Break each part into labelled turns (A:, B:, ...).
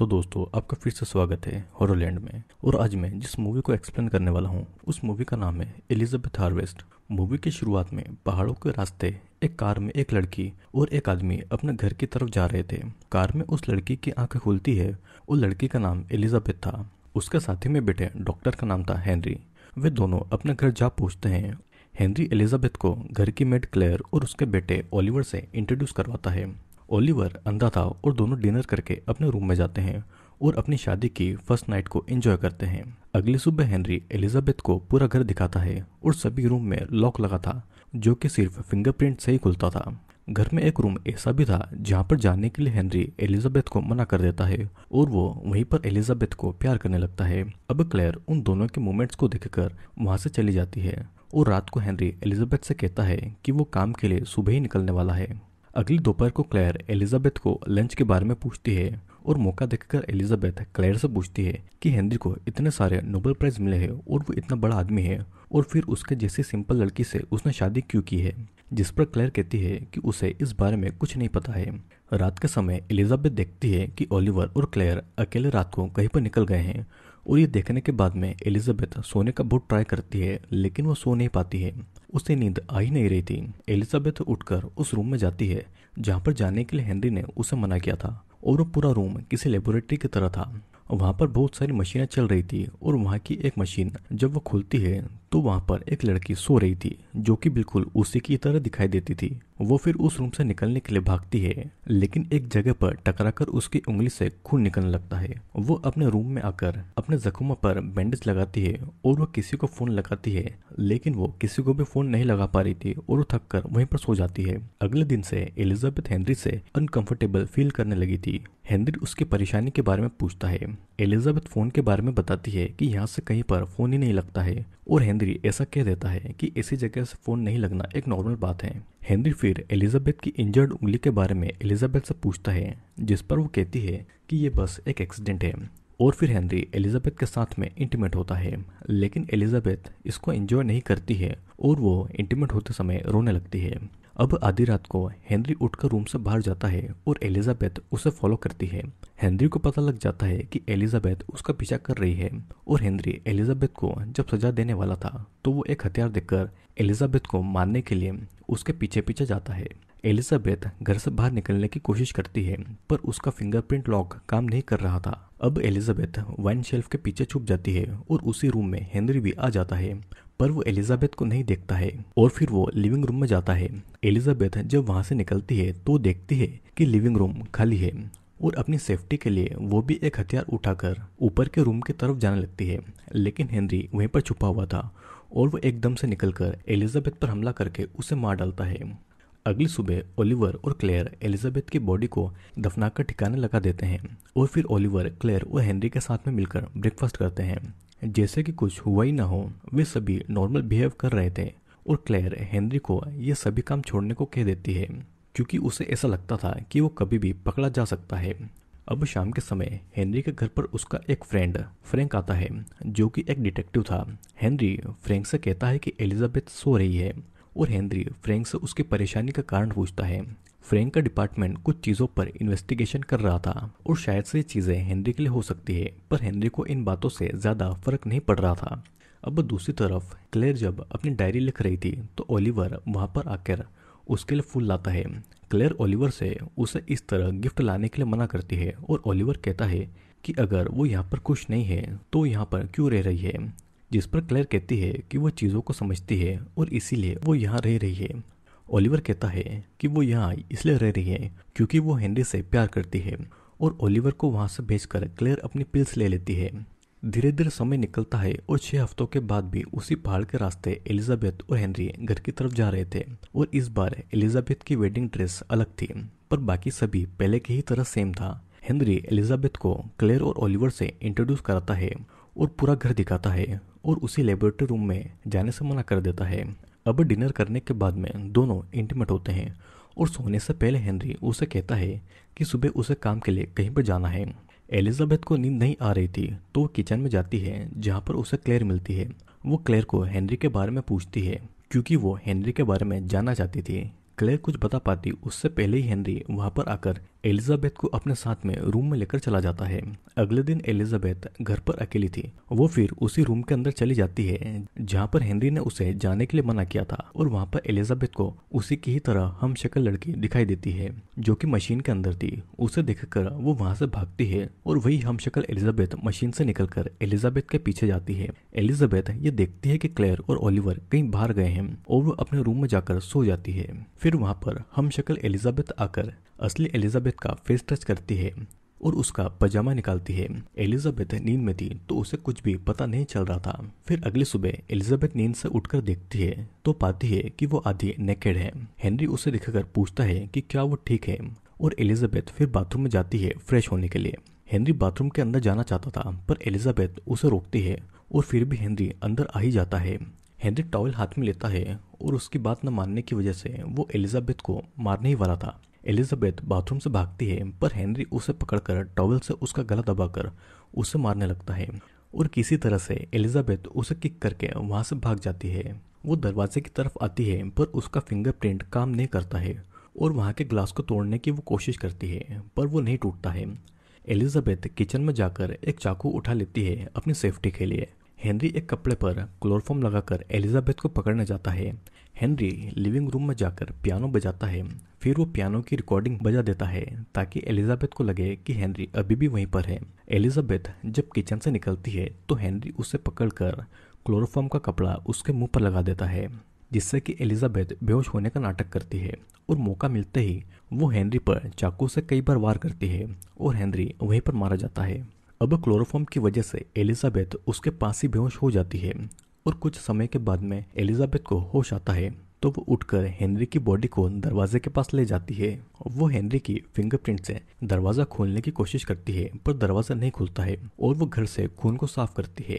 A: तो दोस्तों आपका फिर से स्वागत है हॉरोलैंड में और आज मैं जिस मूवी को एक्सप्लेन करने वाला हूँ उस मूवी का नाम है एलिजाबेथ हार्वेस्ट मूवी की शुरुआत में पहाड़ों के रास्ते एक कार में एक लड़की और एक आदमी अपने घर की तरफ जा रहे थे कार में उस लड़की की आंखें खुलती है और लड़की का नाम एलिजाबेथ था उसके साथी में बेटे डॉक्टर का नाम था हेनरी वे दोनों अपने घर जा पहुँचते हैं हेनरी एलिजाबेथ को घर की मेड क्लेयर और उसके बेटे ओलिवर से इंट्रोड्यूस करवाता है ओलिवर अंधा था और दोनों डिनर करके अपने रूम में जाते हैं और अपनी शादी की फर्स्ट नाइट को एंजॉय करते हैं अगले सुबह हेनरी एलिजाबेथ को पूरा घर दिखाता है और सभी रूम में लॉक लगा था जो कि सिर्फ फिंगरप्रिंट से ही खुलता था घर में एक रूम ऐसा भी था जहाँ पर जाने के लिए हेनरी एलिजाबेथ को मना कर देता है और वो वहीं पर एलिजाबेथ को प्यार करने लगता है अब क्लेयर उन दोनों के मोमेंट्स को देखकर वहाँ से चली जाती है और रात को हेनरी एलिजाबेथ से कहता है कि वो काम के लिए सुबह ही निकलने वाला है अगली दोपहर को क्लेयर एलिजाबेथ को लंच के बारे में पूछती है और मौका देखकर एलिजाबेथ क्लेयर से पूछती है कि हेनरी को इतने सारे नोबेल प्राइज मिले हैं और वो इतना बड़ा आदमी है और फिर उसके जैसी सिंपल लड़की से उसने शादी क्यों की है जिस पर क्लेयर कहती है कि उसे इस बारे में कुछ नहीं पता है रात के समय एलिजाबेथ देखती है कि ओलिवर और क्लेयर अकेले रात को कहीं पर निकल गए हैं और ये देखने के बाद में एलिजाबेथ सोने का बहुत ट्राई करती है लेकिन वो सो नहीं पाती है उसे नींद आ ही नहीं रही थी एलिजाबेथ उठकर उस रूम में जाती है जहाँ पर जाने के लिए हेनरी ने उसे मना किया था और वो पूरा रूम किसी लेबोरेटरी की तरह था वहाँ पर बहुत सारी मशीनें चल रही थी और वहाँ की एक मशीन जब वो खुलती है तो वहाँ पर एक लड़की सो रही थी जो कि बिल्कुल उसी की तरह दिखाई देती थी वो फिर उस रूम से निकलने के लिए भागती है लेकिन एक जगह पर टकराकर उसकी उंगली से खून निकलने लगता है वो अपने रूम में आकर अपने जख्मों पर बैंडेज लगाती है और वो किसी को फोन लगाती है लेकिन वो किसी को भी फोन नहीं लगा पा रही थी और वो थक कर वहीं पर सो जाती है अगले दिन से एलिजाबेथ हेनरी से अनकंफर्टेबल फील करने लगी थी हेनरी उसकी परेशानी के बारे में पूछता है एलिजाबेथ फोन के बारे में बताती है कि यहाँ से कहीं पर फोन ही नहीं लगता है और हेनरी हेनरी ऐसा कह देता है कि ऐसी जगह से फ़ोन नहीं लगना एक नॉर्मल बात है हेनरी फिर एलिजाबेथ की इंजर्ड उंगली के बारे में एलिजाबेथ से पूछता है जिस पर वो कहती है कि ये बस एक एक्सीडेंट है और फिर हेनरी एलिजाबेथ के साथ में इंटीमेट होता है लेकिन एलिजाबेथ इसको एंजॉय नहीं करती है और वो इंटीमेट होते समय रोने लगती है अब आधी रात को हेनरी उठकर रूम से बाहर जाता है और एलिजाबेथ उसे फॉलो करती है हेनरी को पता लग जाता है कि एलिजाबेथ उसका पीछा कर रही है और हेनरी एलिजाबेथ को जब सजा देने वाला था तो वो एक हथियार देखकर एलिजाबेथ को मारने के लिए उसके पीछे पीछे जाता है एलिजाबेथ घर से बाहर निकलने की कोशिश करती है पर उसका फिंगरप्रिंट लॉक काम नहीं कर रहा था अब एलिजाबेथ वाइन शेल्फ के पीछे छुप जाती है और उसी रूम में हेनरी भी आ जाता है पर वो एलिजाबेथ को नहीं देखता है और फिर वो लिविंग रूम में जाता है एलिजाबेथ जब वहां से निकलती है तो देखती है कि लिविंग रूम खाली है और अपनी सेफ्टी के लिए वो भी एक हथियार उठाकर ऊपर के रूम की तरफ जाने लगती है लेकिन हेनरी वहीं पर छुपा हुआ था और वो एकदम से निकलकर एलिजाबेथ पर हमला करके उसे मार डालता है अगली सुबह ओलिवर और क्लेयर एलिजाबेथ की बॉडी को दफनाकर ठिकाने लगा देते हैं और फिर ओलिवर क्लेयर और हेनरी के साथ में मिलकर ब्रेकफास्ट करते हैं जैसे कि कुछ हुआ ही ना हो वे सभी नॉर्मल बिहेव कर रहे थे और क्लेयर हेनरी को यह सभी काम छोड़ने को कह देती है क्योंकि उसे ऐसा लगता था कि वो कभी भी पकड़ा जा सकता है अब शाम के समय हेनरी के घर पर उसका एक फ्रेंड फ्रैंक आता है जो कि एक डिटेक्टिव था हेनरी फ्रैंक से कहता है कि एलिजाबेथ सो रही है और हेनरी फ्रैंक से उसकी परेशानी का कारण पूछता है फ्रेंक का डिपार्टमेंट कुछ चीज़ों पर इन्वेस्टिगेशन कर रहा था और शायद से चीज़ें हेनरी के लिए हो सकती है पर हेनरी को इन बातों से ज़्यादा फर्क नहीं पड़ रहा था अब दूसरी तरफ क्लेयर जब अपनी डायरी लिख रही थी तो ओलिवर वहाँ पर आकर उसके लिए फूल लाता है क्लेयर ओलिवर से उसे इस तरह गिफ्ट लाने के लिए मना करती है और ओलिवर कहता है कि अगर वो यहाँ पर खुश नहीं है तो यहाँ पर क्यों रह रही है जिस पर क्लेयर कहती है कि वो चीज़ों को समझती है और इसीलिए वो यहाँ रह रही है ओलिवर कहता है कि वो यहाँ इसलिए रह रही है क्योंकि वो हेनरी से प्यार करती है और ओलिवर को वहाँ से भेजकर क्लेयर अपनी पिल्स ले लेती है धीरे धीरे समय निकलता है और छह हफ्तों के बाद भी उसी पहाड़ के रास्ते एलिजाबेथ और हेनरी घर की तरफ जा रहे थे और इस बार एलिजाबेथ की वेडिंग ड्रेस अलग थी पर बाकी सभी पहले की ही तरह सेम था हेनरी एलिजाबेथ को क्लेयर और ओलिवर से इंट्रोड्यूस कराता है और पूरा घर दिखाता है और उसी लेबोरेटरी रूम में जाने से मना कर देता है अब डिनर करने के बाद में दोनों इंटीमेट होते हैं और सोने से पहले हेनरी उसे कहता है कि सुबह उसे काम के लिए कहीं पर जाना है एलिजाबेथ को नींद नहीं आ रही थी तो वो किचन में जाती है जहाँ पर उसे क्लेयर मिलती है वो क्लेयर को हेनरी के बारे में पूछती है क्योंकि वो हेनरी के बारे में जानना चाहती थी क्लेयर कुछ बता पाती उससे पहले ही हेनरी वहाँ पर आकर एलिजाबेथ को अपने साथ में रूम में लेकर चला जाता है अगले दिन एलिजाबेथ घर पर अकेली थी वो फिर उसी रूम के अंदर चली जाती है जहाँ पर हेनरी ने उसे जाने के लिए मना किया था और वहाँ पर एलिजाबेथ को उसी की ही तरह हम शक्ल लड़की दिखाई देती है जो कि मशीन के अंदर थी उसे देख वो वहाँ से भागती है और वही हम शक्ल एलिजाबेथ मशीन से निकलकर एलिजाबेथ के पीछे जाती है एलिजाबेथ ये देखती है की क्लेयर और ओलिवर कहीं बाहर गए हैं और वो अपने रूम में जाकर सो जाती है फिर वहाँ पर हम शक्ल आकर असली एलिजाबेथ एलिजाबेथ का फेस टच करती है और उसका पजामा निकालती है एलिजाबेथ नींद में थी तो उसे कुछ भी पता नहीं चल रहा था फिर अगली सुबह एलिजाबेथ नींद से उठकर देखती है तो पाती है कि वो आधी नेकेड है हेनरी उसे देखकर पूछता है कि क्या वो ठीक है और एलिजाबेथ फिर बाथरूम में जाती है फ्रेश होने के लिए हेनरी बाथरूम के अंदर जाना चाहता था पर एलिजाबेथ उसे रोकती है और फिर भी हेनरी अंदर आ ही जाता है हेनरी टॉवल हाथ में लेता है और उसकी बात न मानने की वजह से वो एलिजाबेथ को मारने ही वाला था एलिजाबेथ बाथरूम से भागती है पर हेनरी उसे पकड़कर टॉवल से उसका गला दबाकर उसे मारने लगता है और किसी तरह से एलिजाबेथ उसे किक करके वहां से भाग जाती है वो दरवाजे की तरफ आती है पर उसका फिंगरप्रिंट काम नहीं करता है और वहाँ के ग्लास को तोड़ने की वो कोशिश करती है पर वो नहीं टूटता है एलिजाबेथ किचन में जाकर एक चाकू उठा लेती है अपनी सेफ्टी के लिए हेनरी एक कपड़े पर क्लोरफॉर्म लगाकर एलिजाबेथ को पकड़ने जाता है हेनरी लिविंग रूम में जाकर पियानो बजाता है फिर वो पियानो की रिकॉर्डिंग बजा देता है ताकि एलिजाबेथ को लगे कि हेनरी अभी भी वहीं पर है एलिजाबेथ जब किचन से निकलती है तो हेनरी उसे पकड़कर क्लोरोफॉर्म का कपड़ा उसके मुंह पर लगा देता है जिससे कि एलिजाबेथ बेहोश होने का नाटक करती है और मौका मिलते ही वो हेनरी पर चाकू से कई बार वार करती है और हेनरी वहीं पर मारा जाता है अब क्लोरोफॉर्म की वजह से एलिजाबेथ उसके पास ही बेहोश हो जाती है और कुछ समय के बाद में एलिजाबेथ को होश आता है तो वो उठकर हेनरी की बॉडी को दरवाजे के पास ले जाती है वो हेनरी की फिंगरप्रिंट से दरवाजा खोलने की कोशिश करती है पर दरवाजा नहीं खुलता है और वो घर से खून को साफ करती है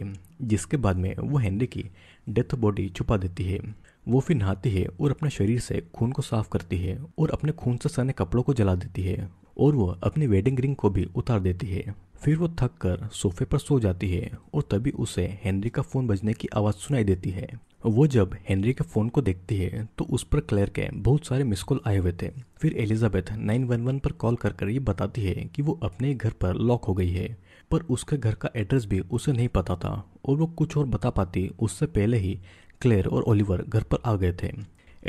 A: जिसके बाद में वो हेनरी की डेथ बॉडी छुपा देती है वो फिर नहाती है और अपने शरीर से खून को साफ करती है और अपने खून से सने कपड़ों को जला देती है और वो अपनी वेडिंग रिंग को भी उतार देती है फिर वो थक कर सोफे पर सो जाती है और तभी उसे हेनरी का फ़ोन बजने की आवाज़ सुनाई देती है वो जब हेनरी के फ़ोन को देखती है तो उस पर क्लेयर के बहुत सारे मिस कॉल आए हुए थे फिर एलिजाबेथ 911 पर कॉल कर कर ये बताती है कि वो अपने घर पर लॉक हो गई है पर उसके घर का एड्रेस भी उसे नहीं पता था और वो कुछ और बता पाती उससे पहले ही क्लेयर और ओलिवर घर पर आ गए थे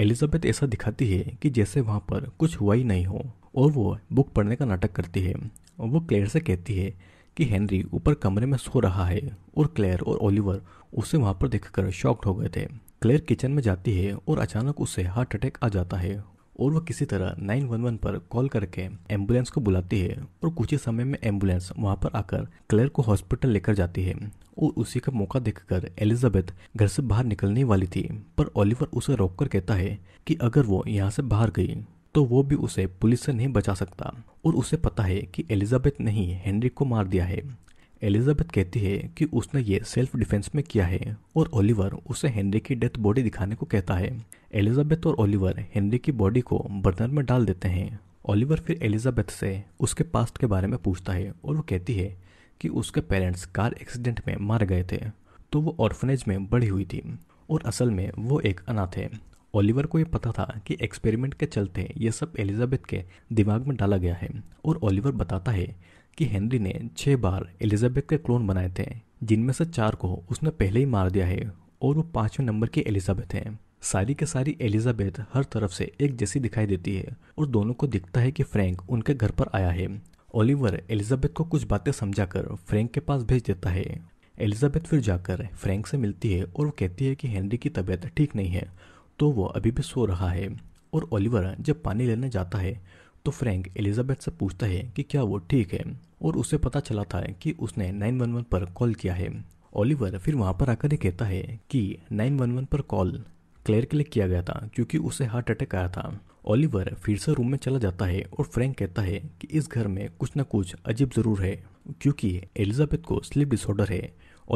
A: एलिजाबेथ ऐसा दिखाती है कि जैसे वहाँ पर कुछ हुआ ही नहीं हो और वो बुक पढ़ने का नाटक करती है और वो क्लेयर से कहती है कि हेनरी ऊपर कमरे में सो रहा है और क्लेयर और ओलिवर उसे वहाँ पर कर शॉक्ड हो गए थे क्लेयर किचन में जाती है और अचानक उसे हार्ट अटैक आ जाता है और वह किसी तरह 911 पर कॉल करके एम्बुलेंस को बुलाती है और कुछ ही समय में एम्बुलेंस वहाँ पर आकर क्लेयर को हॉस्पिटल लेकर जाती है और उसी का मौका देखकर एलिजाबेथ घर से बाहर निकलने वाली थी पर ओलिवर उसे रोककर कहता है कि अगर वो यहाँ से बाहर गई तो वो भी उसे पुलिस से नहीं बचा सकता और उसे पता है कि एलिजाबेथ ने ही हेनरी को मार दिया है एलिजाबेथ कहती है कि उसने ये सेल्फ डिफेंस में किया है और ओलिवर उसे हेनरी की डेथ बॉडी दिखाने को कहता है एलिजाबेथ और ओलिवर हेनरी की बॉडी को बर्नर में डाल देते हैं ओलिवर फिर एलिजाबेथ से उसके पास्ट के बारे में पूछता है और वो कहती है कि उसके पेरेंट्स कार एक्सीडेंट में मार गए थे तो वो ऑर्फनेज में बड़ी हुई थी और असल में वो एक अनाथ है ओलिवर को ये पता था कि एक्सपेरिमेंट के चलते ये सब एलिजाबेथ के दिमाग में डाला गया है और ओलिवर बताता है कि हेनरी ने छः बार एलिजाबेथ के क्लोन बनाए थे जिनमें से चार को उसने पहले ही मार दिया है और वो पाँचवें नंबर की एलिजाबेथ हैं सारी के सारी एलिजाबेथ हर तरफ से एक जैसी दिखाई देती है और दोनों को दिखता है कि फ्रैंक उनके घर पर आया है ओलिवर एलिजाबेथ को कुछ बातें समझाकर फ्रैंक के पास भेज देता है एलिजाबेथ फिर जाकर फ्रैंक से मिलती है और वो कहती है कि हेनरी की तबीयत ठीक नहीं है तो वह अभी भी सो रहा है और ओलिवर जब पानी लेने जाता है तो फ्रैंक एलिजाबेथ से पूछता है कि क्या वो ठीक है और उसे पता चला था कि उसने 911 पर कॉल किया है ओलिवर फिर वहाँ पर आकर ये कहता है कि 911 पर कॉल क्लेयर के लिए किया गया था क्योंकि उसे हार्ट अटैक आया था ओलिवर फिर से रूम में चला जाता है और फ्रैंक कहता है कि इस घर में कुछ ना कुछ अजीब ज़रूर है क्योंकि एलिजाबेथ को स्लीप डिसऑर्डर है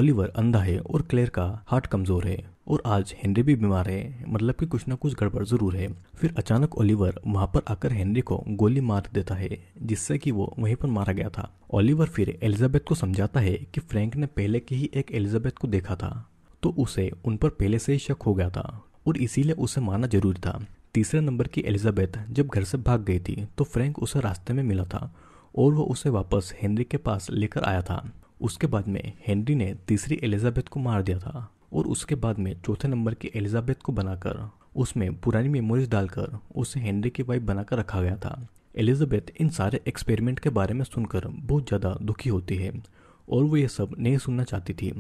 A: ओलिवर अंधा है और क्लेयर का हार्ट कमज़ोर है और आज हेनरी भी बीमार है मतलब कि कुछ ना कुछ गड़बड़ जरूर है फिर अचानक ओलिवर वहां पर आकर हेनरी को गोली मार देता है जिससे कि वो वहीं पर मारा गया था ओलिवर फिर एलिजाबेथ को समझाता है कि फ्रैंक ने पहले की ही एक एलिजाबेथ को देखा था तो उसे उन पर पहले से ही शक हो गया था और इसीलिए उसे मारना जरूरी था तीसरे नंबर की एलिजाबेथ जब घर से भाग गई थी तो फ्रैंक उसे रास्ते में मिला था और वो उसे वापस हेनरी के पास लेकर आया था उसके बाद में हेनरी ने तीसरी एलिजाबेथ को मार दिया था और उसके बाद में चौथे नंबर की एलिजाबेथ को बनाकर उसमें पुरानी मेमोरीज डालकर उसे हेनरी की वाइफ बनाकर रखा गया था एलिजाबेथ इन सारे एक्सपेरिमेंट के बारे में सुनकर बहुत ज़्यादा दुखी होती है और वो ये सब नहीं सुनना चाहती थी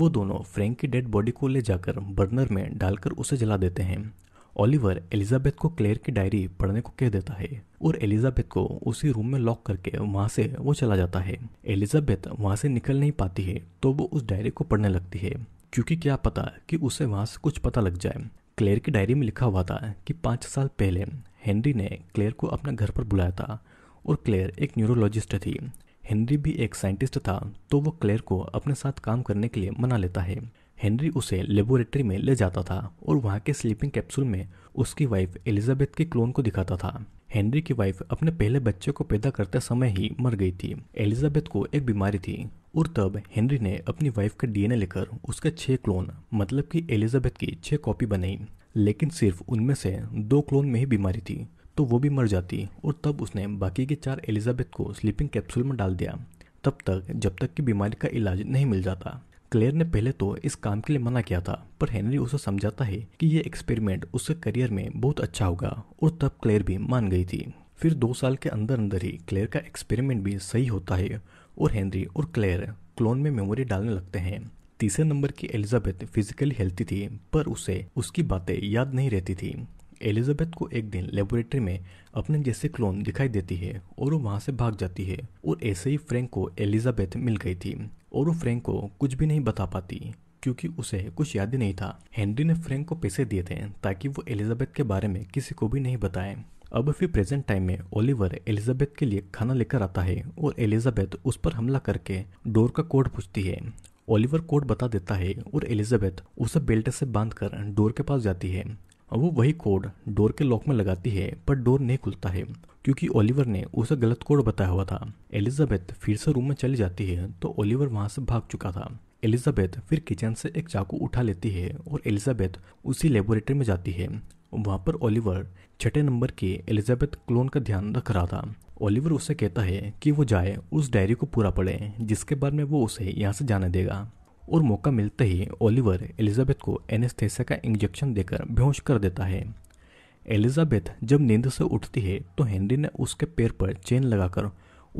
A: वो दोनों फ्रैंक की डेड बॉडी को ले जाकर बर्नर में डालकर उसे जला देते हैं ओलिवर एलिजाबेथ को क्लेयर की डायरी पढ़ने को कह देता है और एलिजाबेथ को उसी रूम में लॉक करके वहाँ से वो चला जाता है एलिजाबेथ वहाँ से निकल नहीं पाती है तो वो उस डायरी को पढ़ने लगती है क्योंकि क्या पता कि उसे वहाँ से कुछ पता लग जाए क्लेयर की डायरी में लिखा हुआ था कि पाँच साल पहले हेनरी ने क्लेयर को अपने घर पर बुलाया था और क्लेयर एक न्यूरोलॉजिस्ट थी हेनरी भी एक साइंटिस्ट था तो वो क्लेयर को अपने साथ काम करने के लिए मना लेता है हेनरी उसे लेबोरेटरी में ले जाता था और वहाँ के स्लीपिंग कैप्सूल में उसकी वाइफ एलिजाबेथ के क्लोन को दिखाता था हेनरी की वाइफ अपने पहले बच्चे को पैदा करते समय ही मर गई थी एलिजाबेथ को एक बीमारी थी और तब हेनरी ने अपनी वाइफ का डीएनए लेकर उसके छह क्लोन मतलब कि एलिजाबेथ की छह कॉपी बनाई लेकिन सिर्फ उनमें से दो क्लोन में ही बीमारी थी तो वो भी मर जाती और तब उसने बाकी के चार एलिजाबेथ को स्लीपिंग कैप्सूल में डाल दिया तब तक जब तक कि बीमारी का इलाज नहीं मिल जाता क्लेयर ने पहले तो इस काम के लिए मना किया था पर हेनरी उसे समझाता है कि ये एक्सपेरिमेंट उसके करियर में बहुत अच्छा होगा और तब क्लेयर भी मान गई थी फिर दो साल के अंदर अंदर ही क्लेयर का एक्सपेरिमेंट भी सही होता है और हेनरी और क्लेयर क्लोन में मेमोरी डालने लगते हैं तीसरे नंबर की एलिजाबेथ फिजिकली हेल्थी थी पर उसे उसकी बातें याद नहीं रहती थी एलिजाबेथ को एक दिन लेबोरेटरी में अपने जैसे क्लोन दिखाई देती है और वो वहाँ से भाग जाती है और ऐसे ही फ्रैंक को एलिजाबेथ मिल गई थी और वो फ्रैंक को कुछ भी नहीं बता पाती क्योंकि उसे कुछ याद ही नहीं था हेनरी ने फ्रैंक को पैसे दिए थे ताकि वो एलिजाबेथ के बारे में किसी को भी नहीं बताए अब फिर प्रेजेंट टाइम में ओलिवर एलिजाबेथ के लिए खाना लेकर आता है और एलिजाबेथ उस पर हमला करके डोर का कोड पूछती है ओलिवर कोड बता देता है और एलिजाबेथ उसे बेल्ट से बांध कर डोर के पास जाती है वो वही कोड डोर के लॉक में लगाती है पर डोर नहीं खुलता है क्योंकि ओलिवर ने उसे गलत कोड बताया हुआ था एलिजाबेथ फिर से रूम में चली जाती है तो ओलिवर वहां से भाग चुका था एलिजाबेथ फिर किचन से एक चाकू उठा लेती है और एलिजाबेथ उसी लेबोरेटरी में जाती है वहां पर ओलिवर छठे नंबर की एलिजाबेथ क्लोन का ध्यान रख रहा था ओलिवर उसे कहता है कि वो जाए उस डायरी को पूरा पड़े जिसके बाद में वो उसे यहाँ से जाने देगा और मौका मिलते ही ओलिवर एलिजाबेथ को एनेस्थेसिया का इंजेक्शन देकर बेहोश कर देता है एलिजाबेथ जब नींद से उठती है तो हेनरी ने उसके पैर पर चेन लगाकर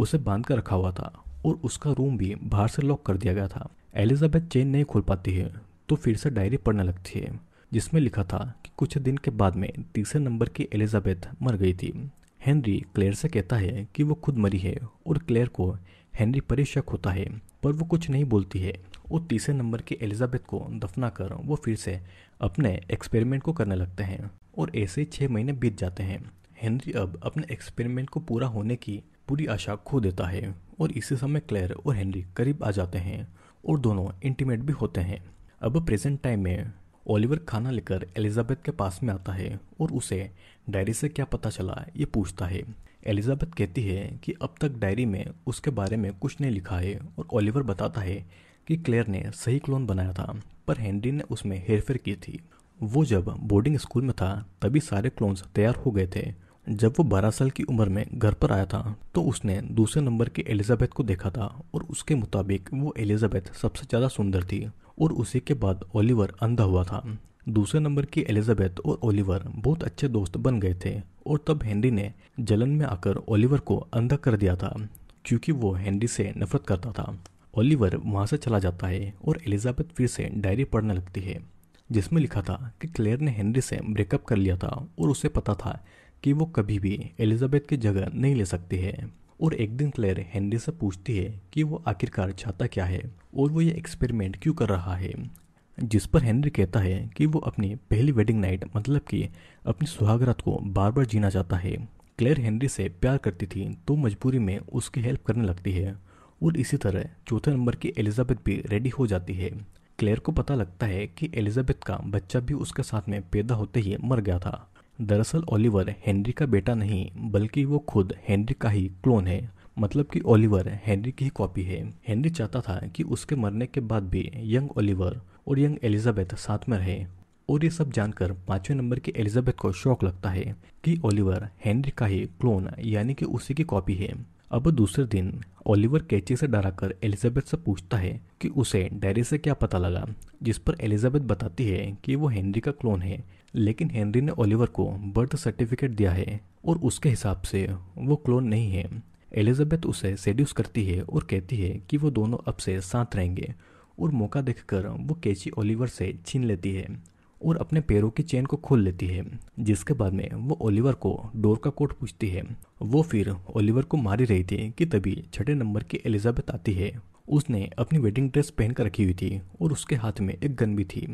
A: उसे बांध कर रखा हुआ था और उसका रूम भी बाहर से लॉक कर दिया गया था एलिजाबेथ चेन नहीं खोल पाती है तो फिर से डायरी पढ़ने लगती है जिसमें लिखा था कि कुछ दिन के बाद में तीसरे नंबर की एलिजाबेथ मर गई थी हेनरी क्लेयर से कहता है कि वो खुद मरी है और क्लेयर को हेनरी पर शक होता है पर वो कुछ नहीं बोलती है और तीसरे नंबर की एलिजाबेथ को दफना कर वो फिर से अपने एक्सपेरिमेंट को करने लगते हैं और ऐसे छः महीने बीत जाते हैं हेनरी अब अपने एक्सपेरिमेंट को पूरा होने की पूरी आशा खो देता है और इसी समय क्लेयर और हेनरी करीब आ जाते हैं और दोनों इंटीमेट भी होते हैं अब प्रेजेंट टाइम में ओलिवर खाना लेकर एलिजाबेथ के पास में आता है और उसे डायरी से क्या पता चला ये पूछता है एलिजाबेथ कहती है कि अब तक डायरी में उसके बारे में कुछ नहीं लिखा है और ओलिवर बताता है कि क्लेयर ने सही क्लोन बनाया था पर हेनरी ने उसमें हेरफेर की थी वो जब बोर्डिंग स्कूल में था तभी सारे क्लोन्स तैयार हो गए थे जब वो बारह साल की उम्र में घर पर आया था तो उसने दूसरे नंबर की एलिजाबेथ को देखा था और उसके मुताबिक वो एलिजाबेथ सबसे ज़्यादा सुंदर थी और उसी के बाद ओलिवर अंधा हुआ था दूसरे नंबर की एलिजाबेथ और ओलिवर बहुत अच्छे दोस्त बन गए थे और तब हेनरी ने जलन में आकर ओलिवर को अंधा कर दिया था क्योंकि वो हेनरी से नफरत करता था ओलिवर वहाँ से चला जाता है और एलिजाबेथ फिर से डायरी पढ़ने लगती है जिसमें लिखा था कि क्लेयर ने हेनरी से ब्रेकअप कर लिया था और उसे पता था कि वो कभी भी एलिजाबेथ की जगह नहीं ले सकती है और एक दिन क्लेयर हेनरी से पूछती है कि वो आखिरकार चाहता क्या है और वो ये एक्सपेरिमेंट क्यों कर रहा है जिस पर हेनरी कहता है कि वो अपनी पहली वेडिंग नाइट मतलब कि अपनी सुहागरात को बार बार जीना चाहता है क्लेयर हेनरी से प्यार करती थी तो मजबूरी में उसकी हेल्प करने लगती है और इसी तरह चौथे नंबर की एलिजाबेथ भी रेडी हो जाती है क्लेयर को पता लगता है कि एलिजाबेथ का बच्चा भी उसके साथ में पैदा होते ही मर गया था दरअसल ओलिवर हेनरी का बेटा नहीं बल्कि वो खुद हेनरी का ही क्लोन है मतलब कि ओलिवर हेनरी की ही कॉपी है हेनरी चाहता था कि उसके मरने के बाद भी यंग ओलिवर और यंग एलिजाबेथ साथ में रहे और ये सब जानकर पांचवें नंबर की एलिजाबेथ को शौक लगता है कि ओलिवर हेनरी का ही क्लोन यानी कि उसी की कॉपी है अब दूसरे दिन ओलिवर कैची से डरा कर एलिजाबेथ से पूछता है कि उसे डायरी से क्या पता लगा जिस पर एलिजाबेथ बताती है कि वो हेनरी का क्लोन है लेकिन हेनरी ने ओलिवर को बर्थ सर्टिफिकेट दिया है और उसके हिसाब से वो क्लोन नहीं है एलिजाबेथ उसे सेड्यूस करती है और कहती है कि वो दोनों अब से साथ रहेंगे और मौका देखकर वो कैची ओलिवर से छीन लेती है और अपने पैरों की चेन को खोल लेती है जिसके बाद में वो ओलिवर को डोर का कोट पूछती है वो फिर ओलिवर को मारी रही थी कि तभी छठे नंबर की एलिजाबेथ आती है उसने अपनी वेडिंग ड्रेस पहन कर रखी हुई थी और उसके हाथ में एक गन भी थी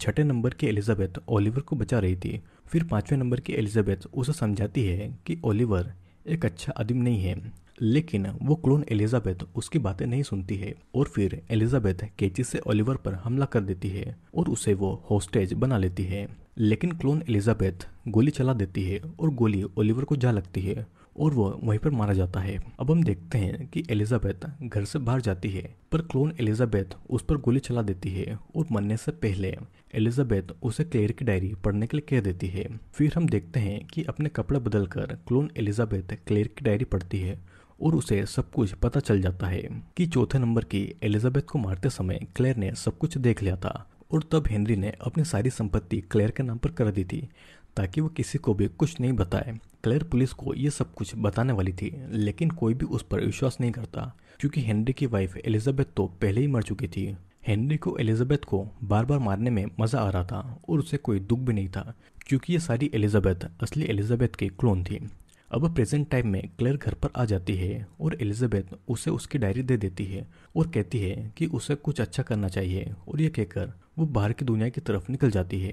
A: छठे नंबर की एलिजाबेथ ओलिवर को बचा रही थी फिर पाँचवें नंबर की एलिजाबेथ उसे समझाती है कि ओलिवर एक अच्छा आदमी नहीं है लेकिन वो क्लोन एलिजाबेथ उसकी बातें नहीं सुनती है और फिर एलिजाबेथ कैची से ओलिवर पर हमला कर देती है और उसे वो होस्टेज बना लेती है लेकिन क्लोन एलिजाबेथ गोली चला देती है और गोली ओलिवर को जा लगती है और वो वहीं पर मारा जाता है अब हम देखते हैं कि एलिजाबेथ घर से बाहर जाती है पर क्लोन एलिजाबेथ उस पर गोली चला देती है और मरने से पहले एलिजाबेथ उसे क्लेयर की डायरी पढ़ने के लिए कह देती है फिर हम देखते हैं कि अपने कपड़े बदलकर क्लोन एलिजाबेथ क्लेयर की डायरी पढ़ती है और उसे सब कुछ पता चल जाता है कि चौथे नंबर की एलिजाबेथ को मारते समय क्लेयर ने सब कुछ देख लिया था और तब हेनरी ने अपनी सारी संपत्ति क्लेयर के नाम पर कर दी थी ताकि वो किसी को भी कुछ नहीं बताए क्लेयर पुलिस को ये सब कुछ बताने वाली थी लेकिन कोई भी उस पर विश्वास नहीं करता क्योंकि हेनरी की वाइफ एलिजाबेथ तो पहले ही मर चुकी थी हेनरी को एलिजाबेथ को बार बार मारने में मज़ा आ रहा था और उसे कोई दुख भी नहीं था क्योंकि ये सारी एलिजाबेथ असली एलिजाबेथ की क्लोन थी अब प्रेजेंट टाइम में क्लेयर घर पर आ जाती है और एलिजाबेथ उसे उसकी डायरी दे देती है और कहती है कि उसे कुछ अच्छा करना चाहिए और यह कहकर वो बाहर की दुनिया की तरफ निकल जाती है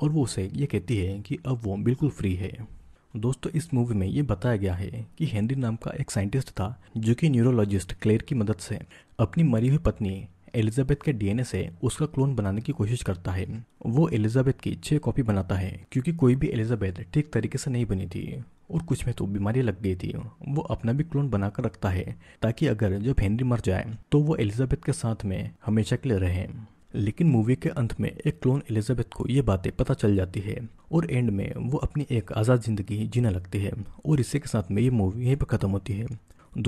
A: और वो उसे ये कहती है कि अब वो बिल्कुल फ्री है दोस्तों इस मूवी में ये बताया गया है कि हेनरी नाम का एक साइंटिस्ट था जो कि न्यूरोलॉजिस्ट क्लेयर की मदद से अपनी मरी हुई पत्नी एलिजाबेथ के डीएनए से उसका क्लोन बनाने की कोशिश करता है वो एलिजाबेथ की छह कॉपी बनाता है क्योंकि कोई भी एलिजाबेथ ठीक तरीके से नहीं बनी थी और कुछ में तो बीमारी लग गई थी वो अपना भी क्लोन बनाकर रखता है ताकि अगर जब हेनरी मर जाए तो वो एलिजाबेथ के साथ में हमेशा के लिए रहे लेकिन मूवी के अंत में एक क्लोन एलिजाबेथ को ये बातें पता चल जाती है और एंड में वो अपनी एक आज़ाद ज़िंदगी जीना लगती है और इसी के साथ में ये मूवी यहीं पर ख़त्म होती है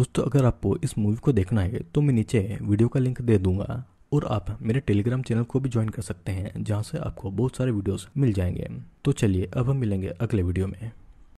A: दोस्तों अगर आपको इस मूवी को देखना है तो मैं नीचे वीडियो का लिंक दे दूंगा और आप मेरे टेलीग्राम चैनल को भी ज्वाइन कर सकते हैं जहाँ से आपको बहुत सारे वीडियोज मिल जाएंगे तो चलिए अब हम मिलेंगे अगले वीडियो में